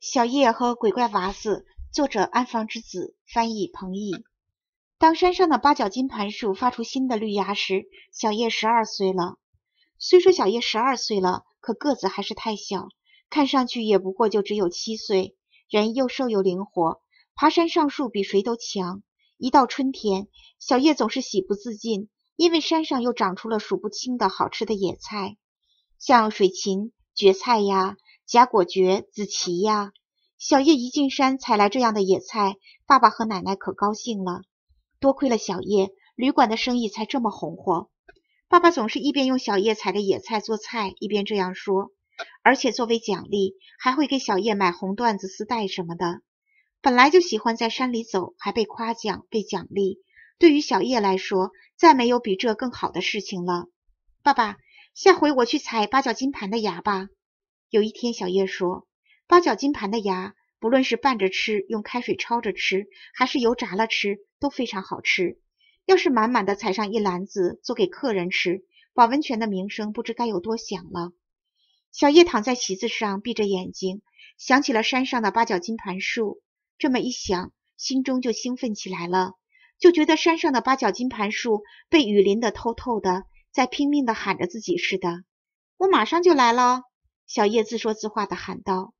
小叶和鬼怪娃子，作者安房之子，翻译彭懿。当山上的八角金盘树发出新的绿芽时，小叶十二岁了。虽说小叶十二岁了，可个子还是太小，看上去也不过就只有七岁。人又瘦又灵活，爬山上树比谁都强。一到春天，小叶总是喜不自禁，因为山上又长出了数不清的好吃的野菜，像水芹、蕨菜呀。贾果决、紫琪呀，小叶一进山采来这样的野菜，爸爸和奶奶可高兴了。多亏了小叶，旅馆的生意才这么红火。爸爸总是一边用小叶采的野菜做菜，一边这样说，而且作为奖励，还会给小叶买红缎子丝带什么的。本来就喜欢在山里走，还被夸奖、被奖励，对于小叶来说，再没有比这更好的事情了。爸爸，下回我去采八角金盘的芽吧。有一天，小叶说：“八角金盘的芽，不论是拌着吃、用开水焯着吃，还是油炸了吃，都非常好吃。要是满满的采上一篮子，做给客人吃，保温泉的名声不知该有多响了。”小叶躺在席子上，闭着眼睛，想起了山上的八角金盘树。这么一想，心中就兴奋起来了，就觉得山上的八角金盘树被雨淋得透透的，在拼命地喊着自己似的：“我马上就来了。”小叶自说自话的喊道：“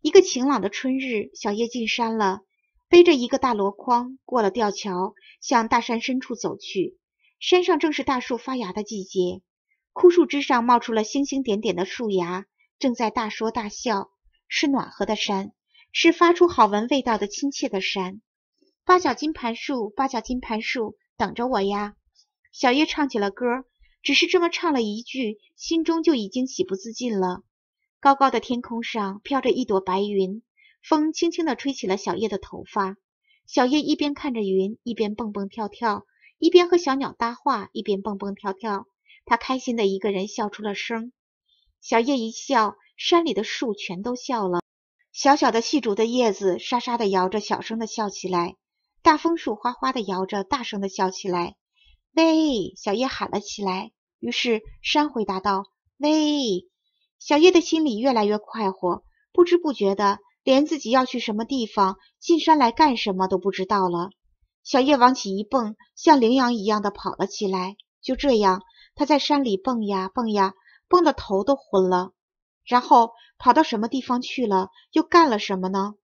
一个晴朗的春日，小叶进山了，背着一个大箩筐，过了吊桥，向大山深处走去。山上正是大树发芽的季节，枯树枝上冒出了星星点点的树芽，正在大说大笑。是暖和的山，是发出好闻味道的亲切的山。八角金盘树，八角金盘树，等着我呀！”小叶唱起了歌，只是这么唱了一句，心中就已经喜不自禁了。高高的天空上飘着一朵白云，风轻轻地吹起了小叶的头发。小叶一边看着云，一边蹦蹦跳跳，一边和小鸟搭话，一边蹦蹦跳跳。他开心的一个人笑出了声。小叶一笑，山里的树全都笑了。小小的细竹的叶子沙沙的摇着，小声的笑起来；大枫树哗哗的摇着，大声的笑起来。喂！小叶喊了起来。于是山回答道：“喂！”小叶的心里越来越快活，不知不觉的，连自己要去什么地方、进山来干什么都不知道了。小叶往起一蹦，像羚羊一样的跑了起来。就这样，他在山里蹦呀蹦呀，蹦得头都昏了。然后跑到什么地方去了？又干了什么呢？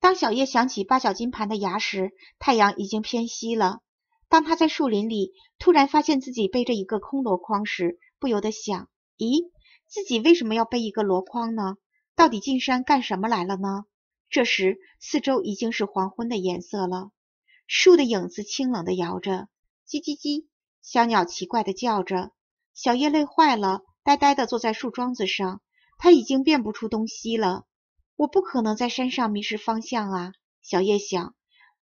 当小叶想起八角金盘的芽时，太阳已经偏西了。当他在树林里突然发现自己背着一个空箩筐时，不由得想：咦？自己为什么要背一个箩筐呢？到底进山干什么来了呢？这时，四周已经是黄昏的颜色了，树的影子清冷地摇着，叽叽叽，小鸟奇怪地叫着。小叶累坏了，呆呆地坐在树桩子上。他已经辨不出东西了。我不可能在山上迷失方向啊！小叶想。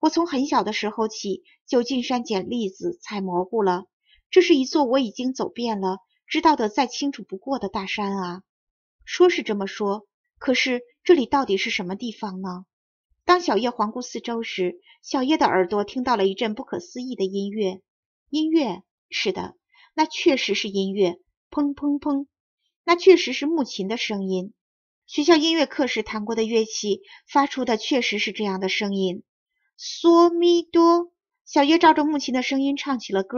我从很小的时候起就进山捡栗子、采蘑菇了。这是一座我已经走遍了。知道的再清楚不过的大山啊，说是这么说，可是这里到底是什么地方呢？当小叶环顾四周时，小叶的耳朵听到了一阵不可思议的音乐。音乐，是的，那确实是音乐。砰砰砰，那确实是木琴的声音。学校音乐课时弹过的乐器发出的确实是这样的声音。嗦咪哆，小叶照着木琴的声音唱起了歌。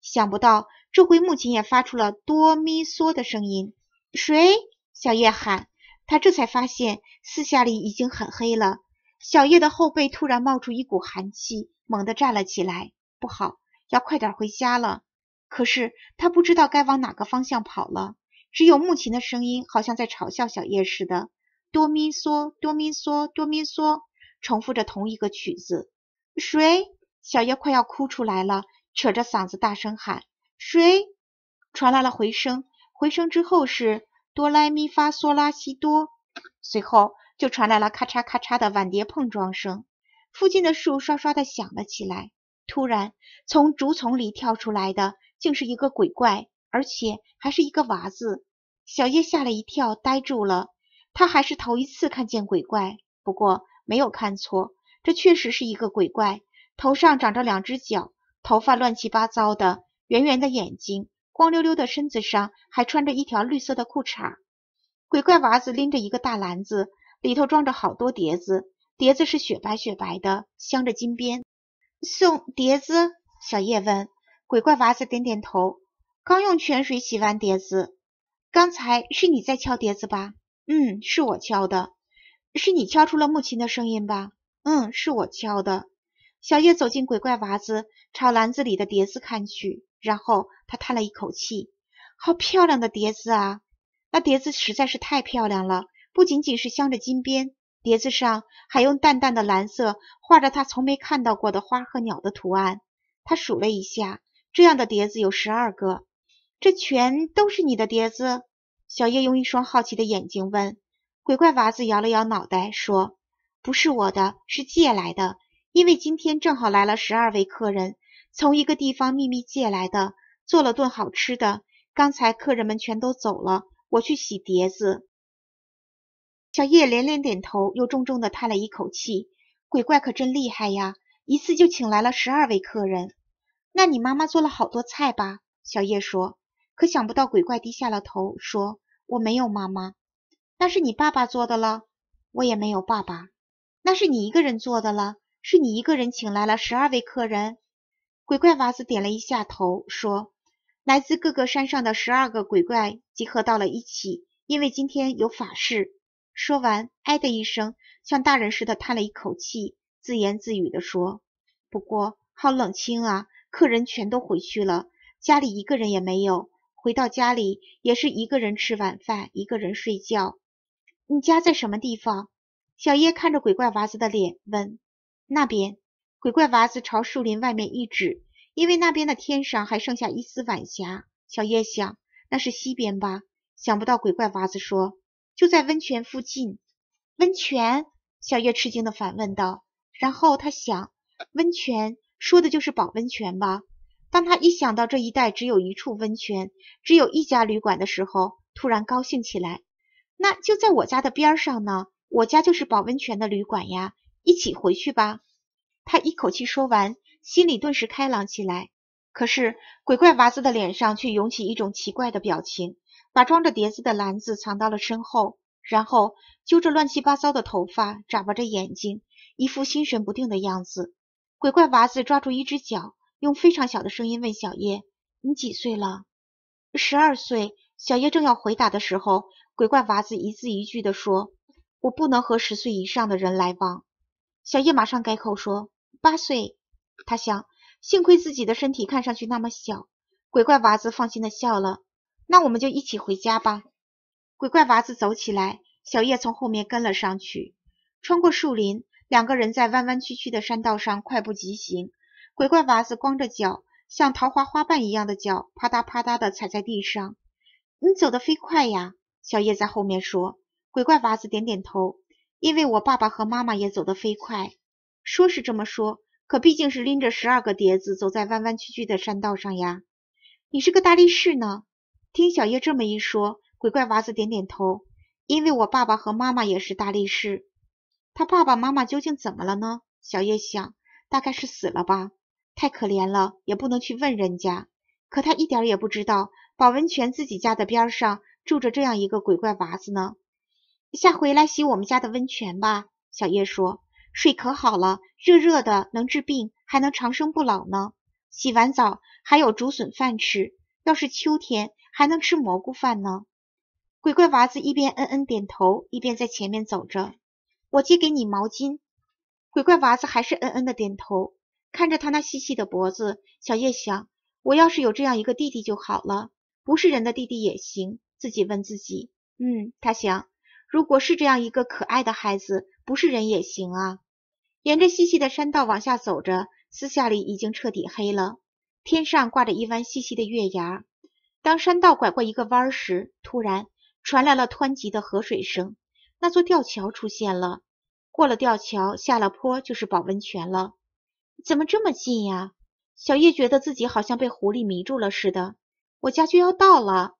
想不到。这回木琴也发出了哆咪嗦的声音。谁？小叶喊。他这才发现，四下里已经很黑了。小叶的后背突然冒出一股寒气，猛地站了起来。不好，要快点回家了。可是他不知道该往哪个方向跑了。只有木琴的声音，好像在嘲笑小叶似的。哆咪嗦，哆咪嗦，哆咪嗦，重复着同一个曲子。谁？小叶快要哭出来了，扯着嗓子大声喊。谁传来了回声？回声之后是哆来咪发嗦拉西哆，随后就传来了咔嚓咔嚓的碗碟碰撞声。附近的树刷刷的响了起来。突然，从竹丛里跳出来的竟是一个鬼怪，而且还是一个娃子。小叶吓了一跳，呆住了。他还是头一次看见鬼怪，不过没有看错，这确实是一个鬼怪，头上长着两只脚，头发乱七八糟的。圆圆的眼睛，光溜溜的身子上还穿着一条绿色的裤衩。鬼怪娃子拎着一个大篮子，里头装着好多碟子，碟子是雪白雪白的，镶着金边。送碟子？小叶问。鬼怪娃子点点头。刚用泉水洗完碟子。刚才是你在敲碟子吧？嗯，是我敲的。是你敲出了木琴的声音吧？嗯，是我敲的。小叶走进鬼怪娃子，朝篮子里的碟子看去。然后他叹了一口气，好漂亮的碟子啊！那碟子实在是太漂亮了，不仅仅是镶着金边，碟子上还用淡淡的蓝色画着他从没看到过的花和鸟的图案。他数了一下，这样的碟子有十二个。这全都是你的碟子？小叶用一双好奇的眼睛问。鬼怪娃子摇了摇脑袋说：“不是我的，是借来的，因为今天正好来了十二位客人。”从一个地方秘密借来的，做了顿好吃的。刚才客人们全都走了，我去洗碟子。小叶连连点头，又重重的叹了一口气。鬼怪可真厉害呀，一次就请来了十二位客人。那你妈妈做了好多菜吧？小叶说。可想不到鬼怪低下了头，说我没有妈妈。那是你爸爸做的了。我也没有爸爸。那是你一个人做的了。是你一个人请来了十二位客人。鬼怪娃子点了一下头，说：“来自各个山上的十二个鬼怪集合到了一起，因为今天有法事。”说完，哎的一声，像大人似的叹了一口气，自言自语地说：“不过好冷清啊，客人全都回去了，家里一个人也没有。回到家里也是一个人吃晚饭，一个人睡觉。”“你家在什么地方？”小叶看着鬼怪娃子的脸问。“那边。”鬼怪娃子朝树林外面一指，因为那边的天上还剩下一丝晚霞。小叶想，那是西边吧？想不到鬼怪娃子说，就在温泉附近。温泉？小叶吃惊地反问道。然后他想，温泉说的就是保温泉吧？当他一想到这一带只有一处温泉，只有一家旅馆的时候，突然高兴起来。那就在我家的边上呢，我家就是保温泉的旅馆呀，一起回去吧。他一口气说完，心里顿时开朗起来。可是鬼怪娃子的脸上却涌起一种奇怪的表情，把装着碟子的篮子藏到了身后，然后揪着乱七八糟的头发，眨巴着眼睛，一副心神不定的样子。鬼怪娃子抓住一只脚，用非常小的声音问小叶：“你几岁了？”“十二岁。”小叶正要回答的时候，鬼怪娃子一字一句的说：“我不能和十岁以上的人来往。”小叶马上改口说。八岁，他想，幸亏自己的身体看上去那么小。鬼怪娃子放心的笑了。那我们就一起回家吧。鬼怪娃子走起来，小叶从后面跟了上去。穿过树林，两个人在弯弯曲曲的山道上快步疾行。鬼怪娃子光着脚，像桃花花瓣一样的脚，啪嗒啪嗒的踩在地上。你走得飞快呀，小叶在后面说。鬼怪娃子点点头，因为我爸爸和妈妈也走得飞快。说是这么说，可毕竟是拎着十二个碟子走在弯弯曲曲的山道上呀。你是个大力士呢。听小叶这么一说，鬼怪娃子点点头。因为我爸爸和妈妈也是大力士。他爸爸妈妈究竟怎么了呢？小叶想，大概是死了吧。太可怜了，也不能去问人家。可他一点也不知道，保温泉自己家的边上住着这样一个鬼怪娃子呢。下回来洗我们家的温泉吧。小叶说。睡可好了，热热的，能治病，还能长生不老呢。洗完澡还有竹笋饭吃，要是秋天还能吃蘑菇饭呢。鬼怪娃子一边嗯嗯点头，一边在前面走着。我借给你毛巾。鬼怪娃子还是嗯嗯的点头，看着他那细细的脖子，小叶想：我要是有这样一个弟弟就好了，不是人的弟弟也行。自己问自己，嗯，他想，如果是这样一个可爱的孩子，不是人也行啊。沿着细细的山道往下走着，私下里已经彻底黑了，天上挂着一弯细细的月牙。当山道拐过一个弯时，突然传来了湍急的河水声。那座吊桥出现了，过了吊桥，下了坡就是保温泉了。怎么这么近呀？小叶觉得自己好像被狐狸迷住了似的。我家就要到了，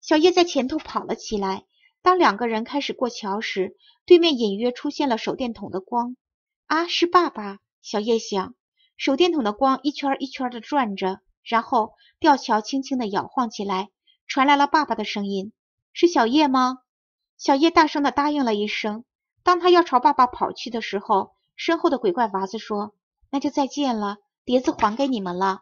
小叶在前头跑了起来。当两个人开始过桥时，对面隐约出现了手电筒的光。啊，是爸爸！小叶想，手电筒的光一圈一圈的转着，然后吊桥轻轻的摇晃起来，传来了爸爸的声音：“是小叶吗？”小叶大声的答应了一声。当他要朝爸爸跑去的时候，身后的鬼怪娃子说：“那就再见了，碟子还给你们了。”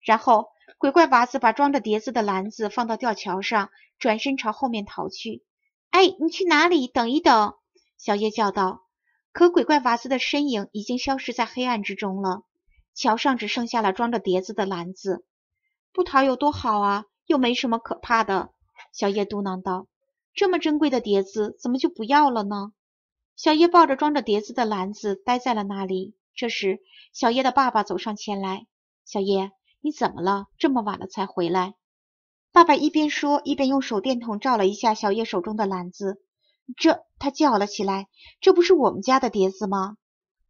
然后鬼怪娃子把装着碟子的篮子放到吊桥上，转身朝后面逃去。“哎，你去哪里？等一等！”小叶叫道。可鬼怪娃子的身影已经消失在黑暗之中了，桥上只剩下了装着碟子的篮子。不逃有多好啊，又没什么可怕的。小叶嘟囔道：“这么珍贵的碟子，怎么就不要了呢？”小叶抱着装着碟子的篮子呆在了那里。这时，小叶的爸爸走上前来：“小叶，你怎么了？这么晚了才回来？”爸爸一边说，一边用手电筒照了一下小叶手中的篮子。这，他叫了起来。这不是我们家的碟子吗？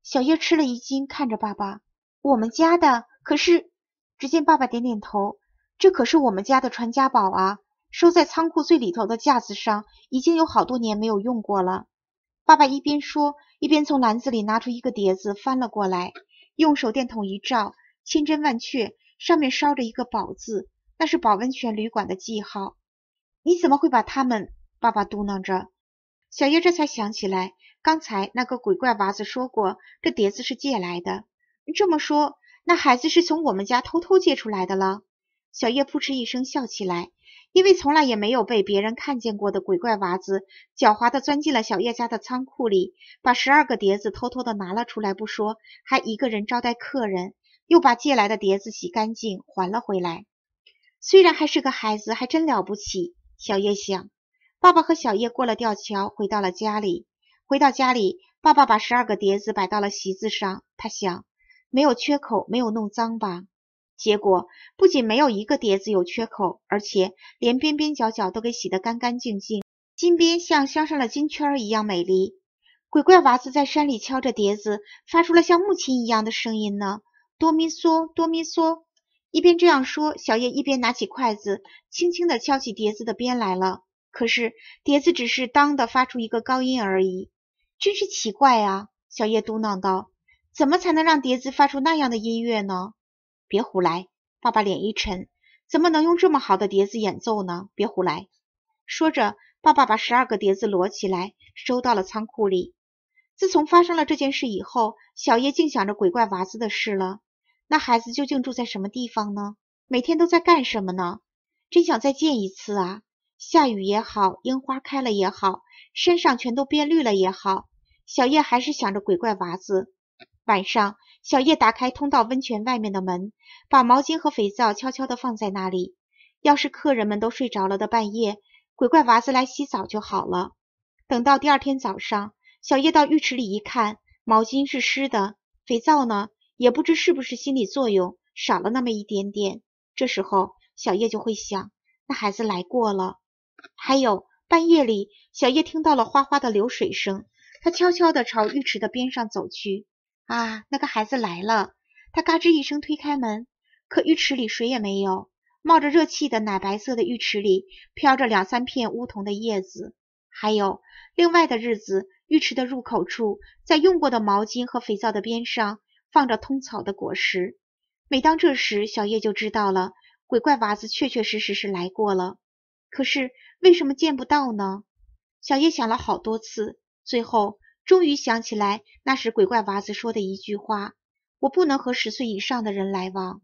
小叶吃了一惊，看着爸爸。我们家的，可是。只见爸爸点点头。这可是我们家的传家宝啊！收在仓库最里头的架子上，已经有好多年没有用过了。爸爸一边说，一边从篮子里拿出一个碟子，翻了过来，用手电筒一照，千真万确，上面烧着一个“宝”字，那是保温泉旅馆的记号。你怎么会把他们？爸爸嘟囔着。小叶这才想起来，刚才那个鬼怪娃子说过，这碟子是借来的。这么说，那孩子是从我们家偷偷借出来的了。小叶扑哧一声笑起来，因为从来也没有被别人看见过的鬼怪娃子，狡猾的钻进了小叶家的仓库里，把十二个碟子偷偷的拿了出来，不说，还一个人招待客人，又把借来的碟子洗干净还了回来。虽然还是个孩子，还真了不起。小叶想。爸爸和小叶过了吊桥，回到了家里。回到家里，爸爸把十二个碟子摆到了席子上。他想，没有缺口，没有弄脏吧？结果不仅没有一个碟子有缺口，而且连边边角角都给洗得干干净净，金边像镶上了金圈一样美丽。鬼怪娃子在山里敲着碟子，发出了像木琴一样的声音呢。哆咪嗦，哆咪嗦。一边这样说，小叶一边拿起筷子，轻轻地敲起碟子的边来了。可是碟子只是当的发出一个高音而已，真是奇怪啊！小叶嘟囔道：“怎么才能让碟子发出那样的音乐呢？”“别胡来！”爸爸脸一沉，“怎么能用这么好的碟子演奏呢？”“别胡来！”说着，爸爸把十二个碟子摞起来，收到了仓库里。自从发生了这件事以后，小叶净想着鬼怪娃子的事了。那孩子究竟住在什么地方呢？每天都在干什么呢？真想再见一次啊！下雨也好，樱花开了也好，身上全都变绿了也好，小叶还是想着鬼怪娃子。晚上，小叶打开通到温泉外面的门，把毛巾和肥皂悄悄地放在那里。要是客人们都睡着了的半夜，鬼怪娃子来洗澡就好了。等到第二天早上，小叶到浴池里一看，毛巾是湿的，肥皂呢，也不知是不是心理作用，少了那么一点点。这时候，小叶就会想，那孩子来过了。还有半夜里，小叶听到了哗哗的流水声，他悄悄地朝浴池的边上走去。啊，那个孩子来了！他嘎吱一声推开门，可浴池里水也没有，冒着热气的奶白色的浴池里飘着两三片梧桐的叶子。还有另外的日子，浴池的入口处在用过的毛巾和肥皂的边上放着通草的果实。每当这时，小叶就知道了，鬼怪娃子确确实实是来过了。可是为什么见不到呢？小叶想了好多次，最后终于想起来，那时鬼怪娃子说的一句话：“我不能和十岁以上的人来往。”